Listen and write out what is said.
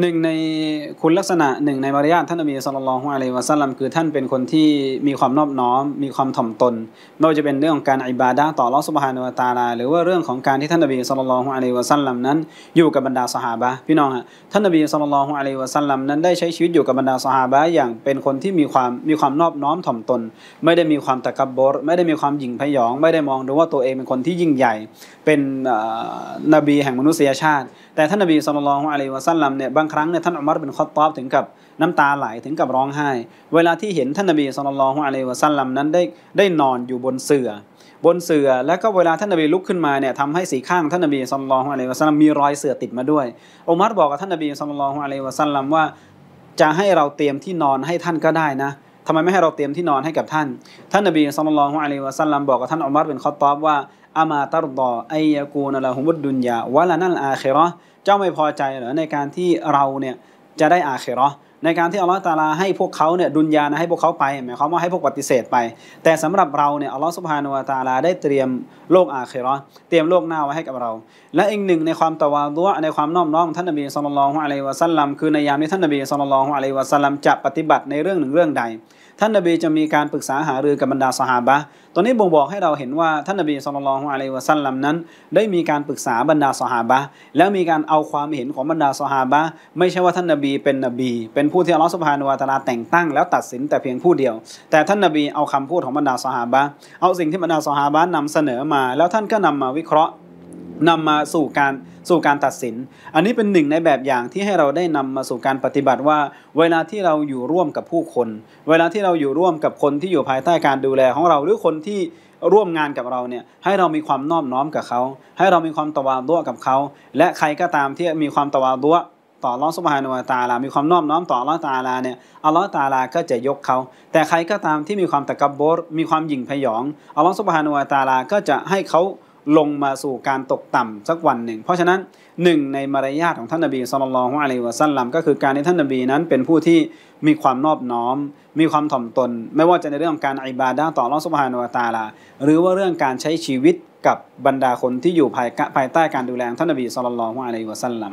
หนึ่งในคุณลักษณะหนึ่งในมารยาทท่านอบีสุลตาลฮฺอะลัยวะสัลลัมคือท่านเป็นคนที่มีความนอบน้อมมีความถ่อมตนไม่ว่าจะเป็นเรื่องของการอิบาดะต่อลอสุบฮานุตาลาหรือว่าเรื่องของการที่ท่านอบีสุลตาลฮฺอะลัยวะสัลลัมนั้น อยู่กับบรรดาสหายบะพี่น้องฮะท่านอบีสุลตาลฮฺอะลัยวะสัลลัมนั้นได้ใช้ชีวิตอยู่กับบรรดาสหายบะอย่างเป็นคนที่มีความมีความนอบน้อมถ่อมตน ไม่ได้มีความตะกับบรไม่ได้มีความหยิ่งพยอง ไม่ได้มองดูว่าตัวเองเป็นคนที่ยิ่งใหญ่ เป็นนบีแห่งมนุษยชาติ แต่ท่านนบีสุลต่านละฮ์อะลัยวะสัลลัมเนี่ยางครั้งเนี่ยท่านอุมารเป็นคอตอบถึงกับน้ำตาไหลถึงกับร้องไห้เวลาที่เห็นท่านนบีสุลต่านอะอะลัยวะซัลลัมนั้นได้ได้นอนอยู่บนเสื่อบนเสื่อแล้วก็เวลาท่านนบีลุกขึ้นมาเนี่ยทำให้สีข้างท่านนบีสุลต่านอะอะลัยวะซัลลัมมีรอยเสื่อติดมาด้วยอุมารบอกกับท่านนบีสุลต่านอะอะลัยวะซัลลัมว่า จะให้เราเตรียมที่นอนให้ท่านก็ได้นะทำไมไม่ให้เราเตรียมที่นอนให้กับท่าน ท่านนบีสุลต่านละฮ์อะลัยวะัลลัมบอกกับท่านอุมารเป็นข้อตอบว่า อามาตารดอไอยากูนละฮุมุดดุนยาวะละนัลอาเครอเจ้าไม่พอใจเหรอในการที่เราเนี่ย จะได้อาเครอในการที่อัลลอฮฺตาลาให้พวกเขาเนี่ยดุนยานะให้พวกเขาไป หมายความว่าให้พวกปฏิเสธไป แต่สำหรับเราเนี่ยอัลลอฮฺสุบฮานุวาตาลาได้เตรียมโลกอาเครอเตรียมโลกหน้าไว้ให้กับเรา และอีกหนึ่งในความตะวาวะในความน้อมน้อมท่านนบีสุลต่านขะง์อะลัยวะสัลลัมคือในยามที่ท่านนบีสุลต่านขะง์อะลัยวะสัลลัมจะปฏิบัติในเรื่องหนึ่งเรื่องใด ท่านนบีจะมีการปรึกษาหารือกับบรรดาสหาบะตอนนี้บ่งบอกให้เราเห็นว่าท่านนบีสุลต่านขะง์อะลัยวะสัลลัมนั้น ได้มีการปรึกษาบรรดาสหาบะแล้วมีการเอาความเห็นของบรรดาสหาบะไม่ใช่ว่าท่านนบี เป็นนบีเป็นผู้ที่อัลลอฮฺสุบฮานุวาตาลาแต่งตั้งแล้วตัดสินแต่เพียงผู้เดียวแต่ท่านนาบีเอาคำพูดของบรรดาสหาบะเอาสิ่งที่บรรดาสหาบะนำเสนอมา แล้วท่านก็นำมาวิเคราะห์นำมาสู่การสู่การตัดสิน อันนี้เป็นหนึ่งในแบบอย่างที่ให้เราได้นำมาสู่การปฏิบัติว่าเวลาที่เราอยู่ร่วมกับผู้คน เวลาที่เราอยู่ร่วมกับคนที่อยู่ภายใต้การดูแลของเราหรือคนที่ร่วมงานกับเราเนี่ยให้เรามีความนอบน้อมกับเขาให้เรามีความตวานตัวกับเขาและใครก็ตามที่มีความตวานตัวต่อร้องสุบฮานุวาตาลามีความนอบน้อมต่อร้องตาลาเนี่ยอัลลอฮ์ตาลาก็จะยกเขา แต่ใครก็ตามที่มีความตะกับบดมีความหยิ่งพยองอัลลอฮ์สุบฮานุวาตาลาก็จะให้เขาลงมาสู่การตกต่ำสักวันหนึ่ง เพราะฉะนั้นหนึ่งในมารยาทของท่านนบีสุลต่านของอะลัยวะซัลลัมก็คือการที่ท่านนบีนั้นเป็นผู้ที่มีความนอบน้อม มีความถ่อมตน ไม่ว่าจะในเรื่องการอิบาดะต่อร้องสุบฮานุวตาลาหรือว่าเรื่องการใช้ชีวิตกับบรรดาคนที่อยู่ภายใต้การดูแลท่านนบีสุลต่านของอะลัยวะซัลลัม